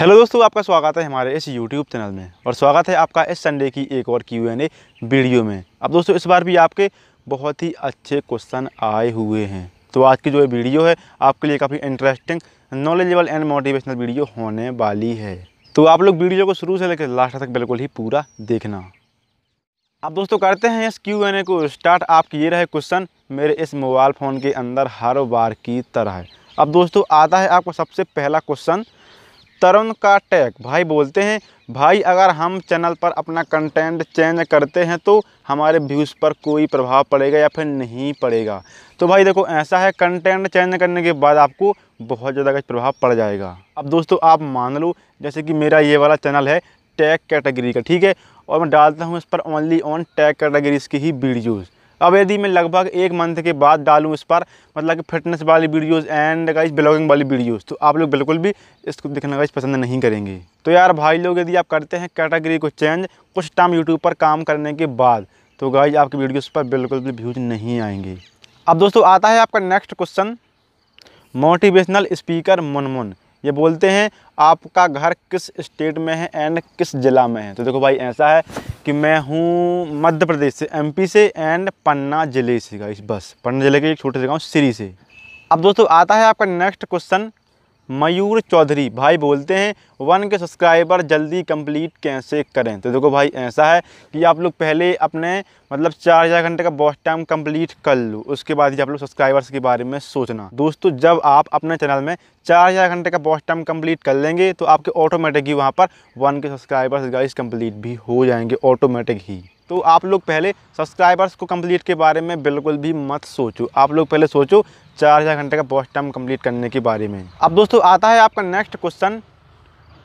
hello दोस्तों आपका स्वागत है हमारे इस यूट्यूब चैनल में और स्वागत है आपका इस संडे की एक और क्यू एन ए वीडियो में अब दोस्तों इस बार भी आपके बहुत ही अच्छे क्वेश्चन आए हुए हैं तो आज की जो ये वीडियो है आपके लिए काफ़ी interesting knowledgeable and motivational video होने वाली है तो आप लोग वीडियो को शुरू से लेकर लास्ट तक बिल्कुल ही पूरा देखना अब दोस्तों करते हैं इस क्यू एन ए को स्टार्ट आपके ये रहे क्वेश्चन मेरे इस मोबाइल फ़ोन के अंदर हर बार की तरह अब दोस्तों आता है आपको सबसे पहला क्वेश्चन तरुण का टैग भाई बोलते हैं भाई अगर हम चैनल पर अपना कंटेंट चेंज करते हैं तो हमारे व्यूज़ पर कोई प्रभाव पड़ेगा या फिर नहीं पड़ेगा तो भाई देखो ऐसा है कंटेंट चेंज करने के बाद आपको बहुत ज़्यादा का प्रभाव पड़ जाएगा अब दोस्तों आप मान लो जैसे कि मेरा ये वाला चैनल है टैग कैटेगरी का ठीक है और मैं डालता हूँ इस पर ओनली ऑन टैग कैटेगरीज़ की ही वीडियोज़ अब यदि मैं लगभग एक मंथ के बाद डालूँ इस पर मतलब कि फिटनेस वाली वीडियोस एंड गाइस ब्लॉगिंग वाली वीडियोस तो आप लोग बिल्कुल भी इसको दिखना गाइस पसंद नहीं करेंगे तो यार भाई लोग यदि आप करते हैं कैटेगरी को चेंज कुछ टाइम यूट्यूब पर काम करने के बाद तो गाइज आपकी वीडियोज़ पर बिल्कुल भी व्यूज नहीं आएंगे अब दोस्तों आता है आपका next question motivational speaker Munmun ये बोलते हैं आपका घर किस स्टेट में है एंड किस ज़िला में है तो देखो भाई ऐसा है कि मैं हूँ मध्य प्रदेश से एमपी से एंड पन्ना ज़िले से इस बस पन्ना ज़िले के एक छोटे से गाँव सिरी से अब दोस्तों आता है आपका नेक्स्ट क्वेश्चन मयूर चौधरी भाई बोलते हैं वन के सब्सक्राइबर जल्दी कंप्लीट कैसे करें तो देखो भाई ऐसा है कि आप लोग पहले अपने मतलब चार हज़ार घंटे का बॉस टाइम कंप्लीट कर लो उसके बाद ही आप लोग सब्सक्राइबर्स के बारे में सोचना दोस्तों जब आप अपने चैनल में चार हज़ार घंटे का बॉस टाइम कंप्लीट कर लेंगे तो आपके ऑटोमेटिक ही वहाँ पर वन के सब्सक्राइबर्स गाइस कंप्लीट भी हो जाएंगे ऑटोमेटिक ही तो आप लोग पहले सब्सक्राइबर्स को कंप्लीट के बारे में बिल्कुल भी मत सोचो आप लोग पहले सोचो चार हज़ार घंटे का पोस्ट टाइम कंप्लीट करने के बारे में अब दोस्तों आता है आपका नेक्स्ट क्वेश्चन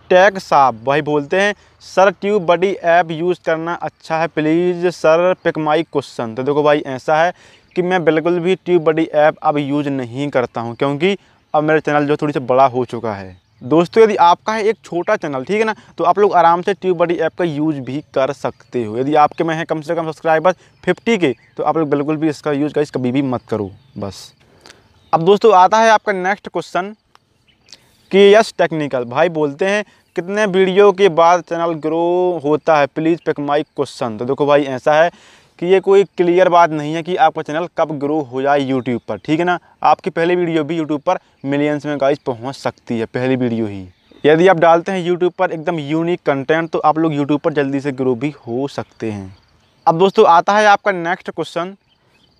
टैग साहब वही बोलते हैं sir tube buddy app use करना अच्छा है please sir pick my question तो देखो भाई ऐसा है कि मैं बिल्कुल भी ट्यूब बडी ऐप अब यूज़ नहीं करता हूँ क्योंकि अब मेरा चैनल जो थोड़ी सा बड़ा हो चुका है दोस्तों यदि आपका है एक छोटा चैनल ठीक है ना तो आप लोग आराम से ट्यूब बडी ऐप का यूज़ भी कर सकते हो यदि आपके में है कम से कम सब्सक्राइबर फिफ्टी के तो आप लोग बिल्कुल भी इसका यूज़ कभी भी मत करो बस अब दोस्तों आता है आपका next question K S technical भाई बोलते हैं कितने वीडियो के बाद चैनल ग्रो होता है प्लीज़ पिक माई क्वेश्चन तो देखो भाई ऐसा है कि ये कोई क्लियर बात नहीं है कि आपका चैनल कब ग्रो हो जाए यूट्यूब पर ठीक है ना आपकी पहली वीडियो भी यूट्यूब पर मिलियंस में गाइस पहुंच सकती है पहली वीडियो ही यदि आप डालते हैं यूट्यूब पर एकदम यूनिक कंटेंट तो आप लोग यूट्यूब पर जल्दी से ग्रो भी हो सकते हैं अब दोस्तों आता है आपका नेक्स्ट क्वेश्चन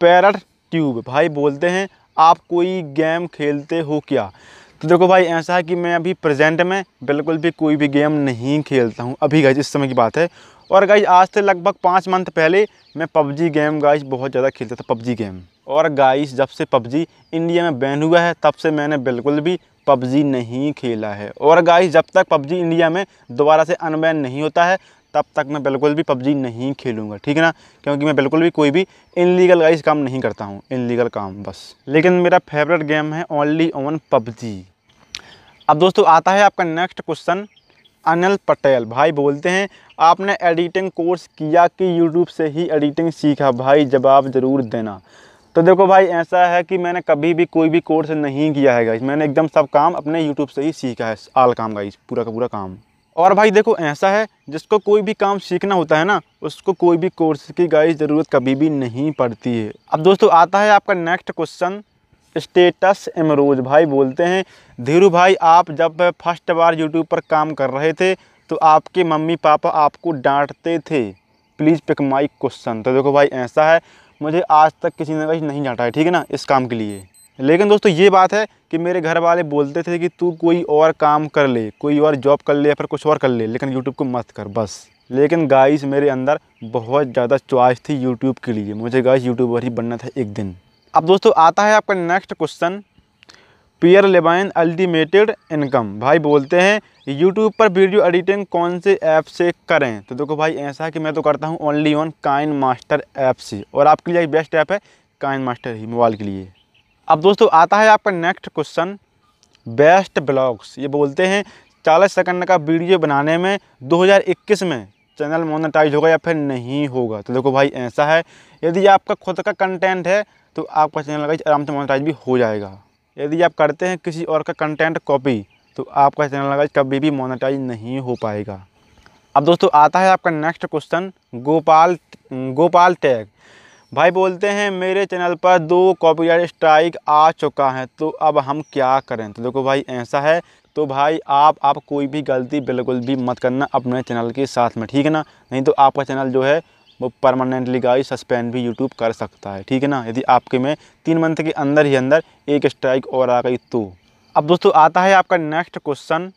पैरट ट्यूब भाई बोलते हैं आप कोई गेम खेलते हो क्या तो देखो भाई ऐसा है कि मैं अभी प्रेजेंट में बिल्कुल भी कोई भी गेम नहीं खेलता हूँ अभी गाइज इस समय की बात है और गाइज आज से लगभग पाँच मंथ पहले मैं पबजी गेम गाइज बहुत ज़्यादा खेलता था पबजी गेम और गाइज जब से पबजी इंडिया में बैन हुआ है तब से मैंने बिल्कुल भी पबजी नहीं खेला है और गाइज जब तक पबजी इंडिया में दोबारा से अनबैन नहीं होता है तब तक मैं बिल्कुल भी पबजी नहीं खेलूँगा ठीक है ना क्योंकि मैं बिल्कुल भी कोई भी इनलीगल गाइस काम नहीं करता हूँ इनलीगल काम बस लेकिन मेरा फेवरेट गेम है ओनली ओन पबजी अब दोस्तों आता है आपका नेक्स्ट क्वेश्चन अनिल पटेल भाई बोलते हैं आपने एडिटिंग कोर्स किया कि यूट्यूब से ही एडिटिंग सीखा भाई जवाब ज़रूर देना तो देखो भाई ऐसा है कि मैंने कभी भी कोई भी कोर्स नहीं किया है गाइज मैंने एकदम सब काम अपने यूट्यूब से ही सीखा है आल काम गाइज पूरा का पूरा काम और भाई देखो ऐसा है जिसको कोई भी काम सीखना होता है ना उसको कोई भी कोर्स की गाय ज़रूरत कभी भी नहीं पड़ती है अब दोस्तों आता है आपका नेक्स्ट क्वेश्चन स्टेटस एमरोज भाई बोलते हैं धीरू भाई आप जब फर्स्ट बार यूट्यूब पर काम कर रहे थे तो आपके मम्मी पापा आपको डांटते थे प्लीज़ पिक माई क्वेश्चन तो देखो भाई ऐसा है मुझे आज तक किसी ने कहीं नहीं डांटा है ठीक है ना इस काम के लिए लेकिन दोस्तों ये बात है कि मेरे घर वाले बोलते थे कि तू कोई और काम कर ले कोई और जॉब कर ले या फिर कुछ और कर ले लेकिन यूट्यूब को मत कर बस लेकिन गाइस मेरे अंदर बहुत ज़्यादा च्वाइस थी यूट्यूब के लिए मुझे गाइस यूट्यूबर ही बनना था एक दिन अब दोस्तों आता है आपका next question Pierre Levine ultimated income भाई बोलते हैं यूट्यूब पर वीडियो एडिटिंग कौन से ऐप से करें तो देखो भाई ऐसा कि मैं तो करता हूँ only on KineMaster app से और आपके लिए बेस्ट ऐप है काइन मास्टर ही मोबाइल के लिए अब दोस्तों आता है आपका नेक्स्ट क्वेश्चन बेस्ट ब्लॉग्स ये बोलते हैं चालीस सेकंड का वीडियो बनाने में 2021 में चैनल मोनेटाइज होगा या फिर नहीं होगा तो देखो भाई ऐसा है यदि आपका खुद का कंटेंट है तो आपका चैनल गाइज आराम से मोनेटाइज भी हो जाएगा यदि आप करते हैं किसी और का कंटेंट कॉपी तो आपका चैनल लगाइज कभी भी मोनेटाइज नहीं हो पाएगा अब दोस्तों आता है आपका next question Gopal Gopal tag भाई बोलते हैं मेरे चैनल पर दो कॉपीराइट स्ट्राइक आ चुका है तो अब हम क्या करें तो देखो भाई ऐसा है तो भाई आप आप कोई भी गलती बिल्कुल भी मत करना अपने चैनल के साथ में ठीक है ना नहीं तो आपका चैनल जो है वो परमानेंटली गाई सस्पेंड भी यूट्यूब कर सकता है ठीक है ना यदि आपके में तीन मंथ के अंदर ही अंदर एक स्ट्राइक और आ गई तो अब दोस्तों आता है आपका नेक्स्ट क्वेश्चन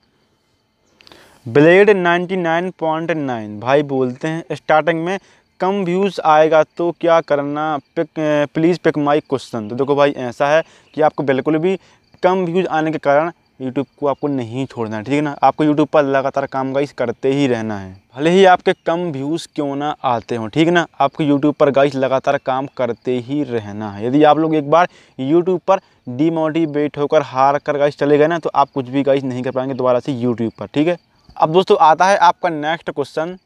ब्लेड 99.9 भाई बोलते हैं स्टार्टिंग में कम व्यूज़ आएगा तो क्या करना pick please pick my question तो देखो भाई ऐसा है कि आपको बिल्कुल भी कम व्यूज़ आने के कारण यूट्यूब को आपको नहीं छोड़ना है ठीक है ना आपको यूट्यूब पर लगातार काम गाइस करते ही रहना है भले ही आपके कम व्यूज़ क्यों ना आते हों ठीक है ना आपको यूट्यूब पर गाइस लगातार काम करते ही रहना है यदि आप लोग एक बार यूट्यूब पर डीमोटिवेट होकर हार कर गाइस चले गए ना तो आप कुछ भी गाइस नहीं कर पाएंगे दोबारा से यूट्यूब पर ठीक है अब दोस्तों आता है आपका नेक्स्ट क्वेश्चन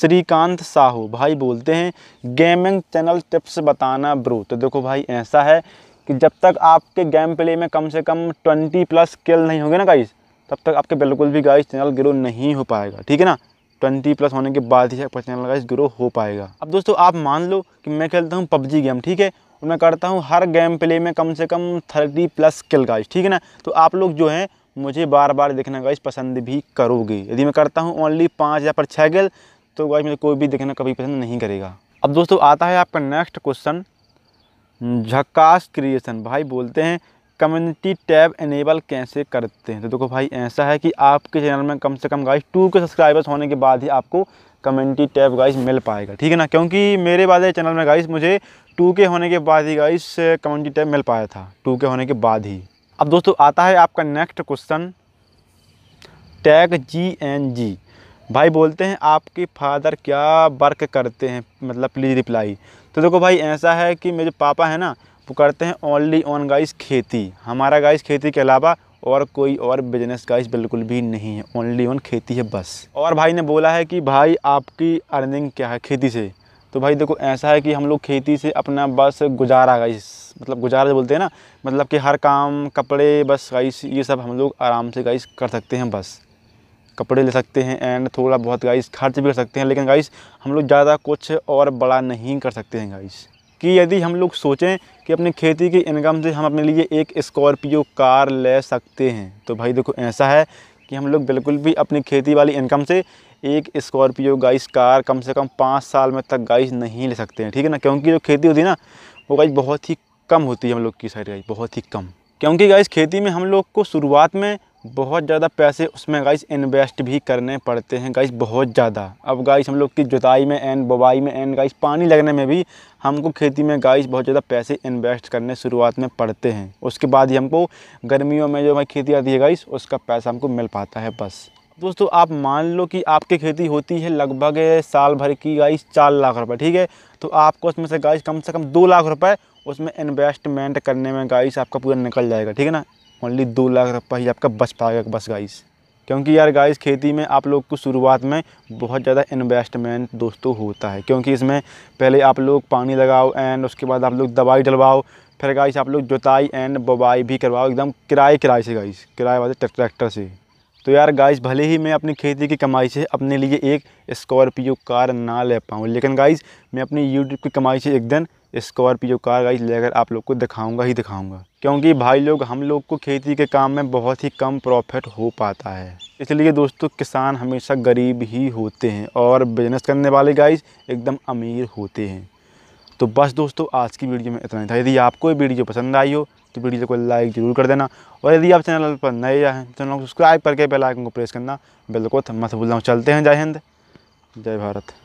श्रीकांत साहू भाई बोलते हैं गेमिंग चैनल टिप्स बताना ब्रो तो देखो भाई ऐसा है कि जब तक आपके गेम प्ले में कम से कम ट्वेंटी प्लस किल नहीं होंगे ना गाइस तब तक आपके बिल्कुल भी गाइस चैनल ग्रो नहीं हो पाएगा ठीक है ना ट्वेंटी प्लस होने के बाद ही आपका चैनल गाइस ग्रो हो पाएगा अब दोस्तों आप मान लो कि मैं खेलता हूँ पबजी गेम ठीक है और मैं करता हूँ हर गेम प्ले में कम से कम थर्टी प्लस किल गाइस ठीक है ना तो आप लोग जो है मुझे बार बार देखना गाइस पसंद भी करोगे यदि मैं करता हूँ ओनली पाँच या पर छः गिल तो गाइस मुझे कोई भी देखना कभी पसंद नहीं करेगा अब दोस्तों आता है आपका नेक्स्ट क्वेश्चन झकास क्रिएशन भाई बोलते हैं कम्युनिटी टैब इनेबल कैसे करते हैं तो देखो भाई ऐसा है कि आपके चैनल में कम से कम गाइस टू के सब्सक्राइबर्स होने के बाद ही आपको कम्युनिटी टैब गाइस मिल पाएगा ठीक है ना क्योंकि मेरे वाले चैनल में गाइस मुझे टू के होने के बाद ही गाइस कम्युनिटी टैब मिल पाया था टू के होने के बाद ही अब दोस्तों आता है आपका next question tag G N G भाई बोलते हैं आपके फादर क्या वर्क करते हैं मतलब प्लीज़ रिप्लाई तो देखो भाई ऐसा है कि मेरे पापा है ना वो करते हैं ओनली ऑन गाइस खेती हमारा गाइस खेती के अलावा और कोई और बिजनेस गाइस बिल्कुल भी नहीं है ओनली ऑन खेती है बस और भाई ने बोला है कि भाई आपकी अर्निंग क्या है खेती से तो भाई देखो ऐसा है कि हम लोग खेती से अपना बस गुजारा गाइस मतलब गुजारा बोलते हैं ना मतलब कि हर काम कपड़े बस गाइस ये सब हम लोग आराम से गाइस कर सकते हैं बस कपड़े ले सकते हैं एंड थोड़ा बहुत गाइस खर्च भी कर सकते हैं लेकिन गाइस हम लोग ज़्यादा कुछ और बड़ा नहीं कर सकते हैं गाइस कि यदि हम लोग सोचें कि अपनी खेती की इनकम से हम अपने लिए एक स्कॉर्पियो कार ले सकते हैं तो भाई देखो ऐसा है कि हम लोग बिल्कुल भी अपनी खेती वाली इनकम से एक स्कॉर्पियो गाइस कार कम से कम पाँच साल में तक गाइस नहीं ले सकते हैं ठीक है ना क्योंकि जो खेती होती है ना वो गाइस बहुत ही कम होती है हम लोग की साइड गाइस बहुत ही कम क्योंकि गाइस खेती में हम लोग को शुरुआत में बहुत ज़्यादा पैसे उसमें गाइस इन्वेस्ट भी करने पड़ते हैं गाइस बहुत ज़्यादा अब गाइस हम लोग की जुताई में एंड बुवाई में एंड गाइस पानी लगने में भी हमको खेती में गाइस बहुत ज़्यादा पैसे इन्वेस्ट करने शुरुआत में पड़ते हैं उसके बाद ही हमको गर्मियों में जो हमारी खेती आती है गाइस उसका पैसा हमको मिल पाता है बस दोस्तों आप मान लो कि आपकी खेती होती है लगभग साल भर की गाइस चार लाख रुपये ठीक है तो आपको उसमें से गाइस कम से कम दो लाख रुपये उसमें इन्वेस्टमेंट करने में गाइस आपका पूरा निकल जाएगा ठीक है ना ओनली दो लाख रुपये ही आपका बच पाएगा बस गाइस क्योंकि यार गाइस खेती में आप लोग को शुरुआत में बहुत ज़्यादा इन्वेस्टमेंट दोस्तों होता है क्योंकि इसमें पहले आप लोग पानी लगाओ एंड उसके बाद आप लोग दवाई डलवाओ फिर गाइस आप लोग जुताई एंड बवाई भी करवाओ एकदम किराए किराए से गाइस किराए वाले ट्रैक्टर से तो यार गाइस भले ही मैं अपनी खेती की कमाई से अपने लिए एक स्कॉर्पियो कार ना ले पाऊँ लेकिन गाइस मैं अपनी यूट्यूब की कमाई से एक दिन स्कॉर्पियो कार गाइस लेकर आप लोग को दिखाऊंगा ही दिखाऊंगा क्योंकि भाई लोग हम लोग को खेती के काम में बहुत ही कम प्रॉफिट हो पाता है इसलिए दोस्तों किसान हमेशा गरीब ही होते हैं और बिजनेस करने वाले गाइस एकदम अमीर होते हैं तो बस दोस्तों आज की वीडियो में इतना ही था यदि आपको ये वीडियो पसंद आई हो तो वीडियो को लाइक ज़रूर कर देना और यदि आप चैनल पर नए हैं चैनल को सब्सक्राइब करके बेल आइकन को प्रेस करना बिल्कुल मत भूलना चलते हैं जय हिंद जय भारत